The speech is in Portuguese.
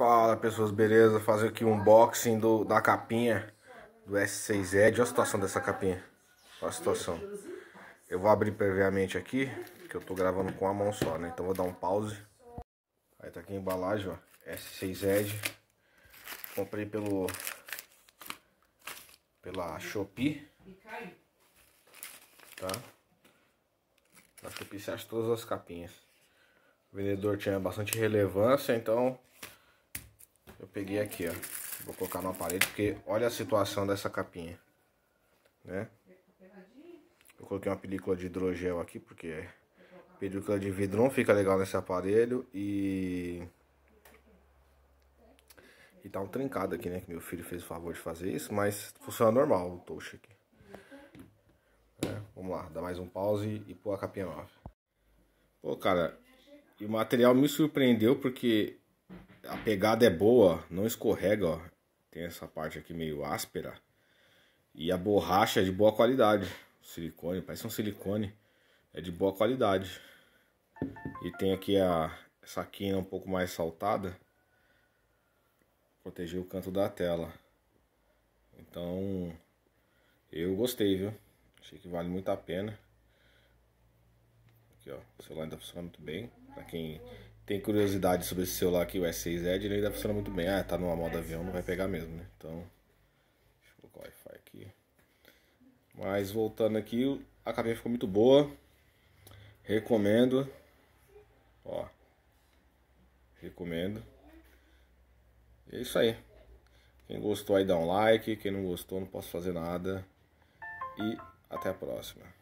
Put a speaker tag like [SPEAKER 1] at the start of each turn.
[SPEAKER 1] Fala pessoas, beleza? Fazer aqui um unboxing do, da capinha do s 6 z Olha a situação dessa capinha. Olha a situação. Eu vou abrir previamente aqui, que eu tô gravando com a mão só, né? Então vou dar um pause. Aí tá aqui a embalagem, ó. s 6 z Comprei pelo... Pela Shopee. Tá? Na Shopee você acha todas as capinhas. O vendedor tinha bastante relevância, então eu peguei aqui, ó. Vou colocar no aparelho, porque olha a situação dessa capinha, né? Eu coloquei uma película de hidrogel aqui, porque película de vidro não fica legal nesse aparelho e... E tá um trincado aqui, né? Que meu filho fez o favor de fazer isso, mas funciona normal o touch aqui. É, vamos lá, dá mais um pause e pôr a capinha nova. Pô, cara, e o material me surpreendeu porque a pegada é boa, não escorrega, ó. Tem essa parte aqui meio áspera. E a borracha é de boa qualidade. O silicone, parece um silicone. É de boa qualidade. E tem aqui a essa quina um pouco mais saltada. Proteger o canto da tela. Então, eu gostei, viu? Achei que vale muito a pena. Aqui, ó. O celular ainda funciona muito bem. Pra quem tem curiosidade sobre esse celular aqui, o S6 Edge, ele ainda funciona muito bem. Ah, tá numa moda avião, não vai pegar mesmo, né? Então, deixa eu colocar o Wi-Fi aqui. Mas voltando aqui, a capinha ficou muito boa. Recomendo. Ó. Recomendo. E é isso aí. Quem gostou aí dá um like, quem não gostou não posso fazer nada. E até a próxima.